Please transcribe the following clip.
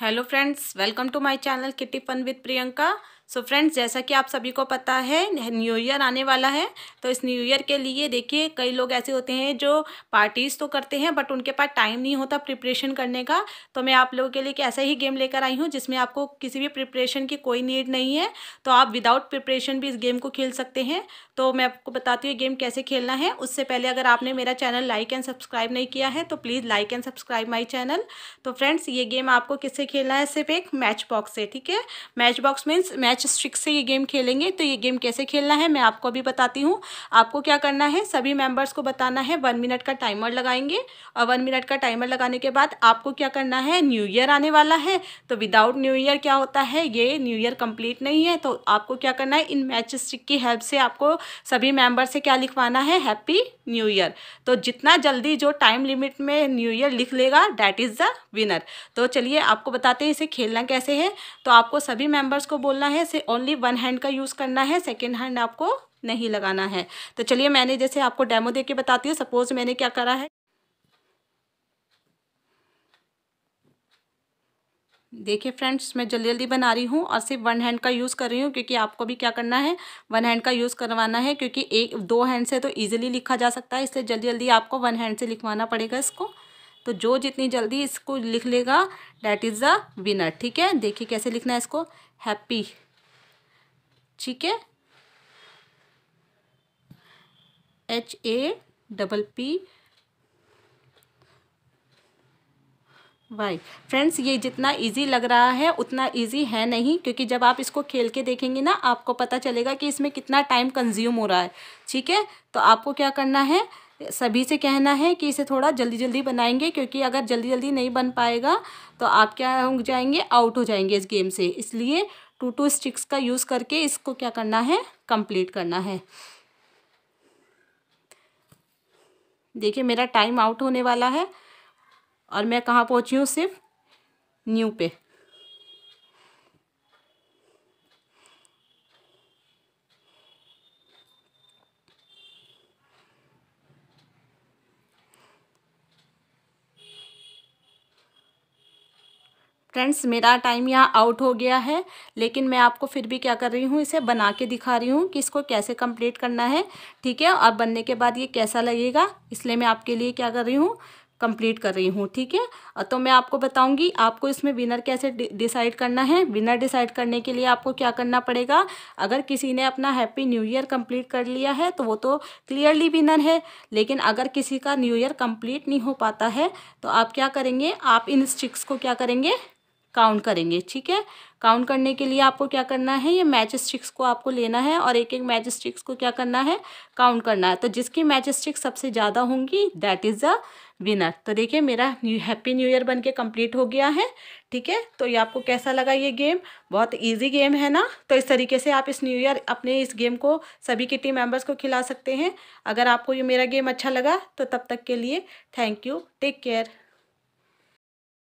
hello friends welcome to my channel kitty fun with Priyanka so friends जैसा कि आप सभी को पता है न्यू ईयर आने वाला है तो इस न्यू ईयर के लिए देखिए कई लोग ऐसे होते हैं जो पार्टीज़ तो करते हैं बट उनके पास टाइम नहीं होता प्रिपरेशन करने का तो मैं आप लोगों के लिए एक ऐसा ही गेम लेकर आई हूँ जिसमें आपको किसी भी प्रिपरेशन की कोई नीड नहीं है तो आप विदाउट प्रिपरेशन भी इस गेम को खेल सकते हैं तो मैं आपको बताती हूँ गेम कैसे खेलना है उससे पहले अगर आपने मेरा चैनल लाइक एंड सब्सक्राइब नहीं किया है तो please like and subscribe my channel तो फ्रेंड्स ये गेम आपको किससे खेलना है सिर्फ एक मैच बॉक्स से ठीक है match box means match stick से ये गेम खेलेंगे तो ये गेम कैसे खेलना है मैं आपको अभी बताती हूँ आपको क्या करना है सभी मेंबर्स को बताना है वन मिनट का टाइमर लगाएंगे और वन मिनट का टाइमर लगाने के बाद आपको क्या करना है न्यू ईयर आने वाला है तो विदाउट न्यू ईयर क्या होता है ये न्यू ईयर कम्प्लीट नहीं है तो आपको क्या करना है इन मैच स्ट्रिक की हेल्प से आपको सभी मेम्बर से क्या लिखवाना है हैप्पी न्यू ईयर तो जितना जल्दी जो टाइम लिमिट में न्यू ईयर लिख लेगा डैट इज़ द विनर तो चलिए आपको बताते हैं इसे खेलना कैसे है तो आपको सभी मेंबर्स को बोलना है इसे ओनली वन हैंड का यूज़ करना है सेकेंड हैंड आपको नहीं लगाना है तो चलिए मैंने जैसे आपको डेमो दे बताती हूँ सपोज़ मैंने क्या करा है देखिए फ्रेंड्स मैं जल्दी जल्दी बना रही हूँ और सिर्फ वन हैंड का यूज़ कर रही हूँ क्योंकि आपको भी क्या करना है वन हैंड का यूज़ करवाना है क्योंकि एक दो हैंड से तो ईजिली लिखा जा सकता है इसलिए जल्दी जल्दी आपको वन हैंड से लिखवाना पड़ेगा इसको तो जो जितनी जल्दी इसको लिख लेगा डैट इज़ द विनर ठीक है देखिए कैसे लिखना है इसको हैप्पी ठीक है H A double P Y friends ये जितना इजी लग रहा है उतना इजी है नहीं क्योंकि जब आप इसको खेल के देखेंगे ना आपको पता चलेगा कि इसमें कितना टाइम कंज्यूम हो रहा है ठीक है तो आपको क्या करना है सभी से कहना है कि इसे थोड़ा जल्दी जल्दी बनाएंगे क्योंकि अगर जल्दी जल्दी नहीं बन पाएगा तो आप क्या हो जाएंगे आउट हो जाएंगे इस गेम से इसलिए टू टू स्टिक्स का यूज़ करके इसको क्या करना है कंप्लीट करना है देखिए मेरा टाइम आउट होने वाला है और मैं कहाँ पहुँची हूँ सिर्फ न्यू पे फ्रेंड्स मेरा टाइम यहाँ आउट हो गया है लेकिन मैं आपको फिर भी क्या कर रही हूँ इसे बना के दिखा रही हूँ कि इसको कैसे कंप्लीट करना है ठीक है और बनने के बाद ये कैसा लगेगा इसलिए मैं आपके लिए क्या कर रही हूँ कंप्लीट कर रही हूँ ठीक है तो मैं आपको बताऊँगी आपको इसमें विनर कैसे डिसाइड करना है विनर डिसाइड करने के लिए आपको क्या करना पड़ेगा अगर किसी ने अपना हैप्पी न्यू ईयर कंप्लीट कर लिया है तो वो तो क्लियरली विनर है लेकिन अगर किसी का न्यू ईयर कंप्लीट नहीं हो पाता है तो आप क्या करेंगे आप इन स्टिक्स को क्या करेंगे काउंट करेंगे ठीक है काउंट करने के लिए आपको क्या करना है ये मैच स्टिक्स को आपको लेना है और एक एक मैच स्टिक्स को क्या करना है काउंट करना है तो जिसकी मैच स्टिक्स सबसे ज़्यादा होंगी दैट इज़ द विनर तो देखिए मेरा न्यू हैप्पी न्यू ईयर बन के कम्प्लीट हो गया है ठीक है तो ये आपको कैसा लगा ये गेम बहुत इजी गेम है ना तो इस तरीके से आप इस न्यू ईयर अपने इस गेम को सभी की टीम मेम्बर्स को खिला सकते हैं अगर आपको ये मेरा गेम अच्छा लगा तो तब तक के लिए थैंक यू टेक केयर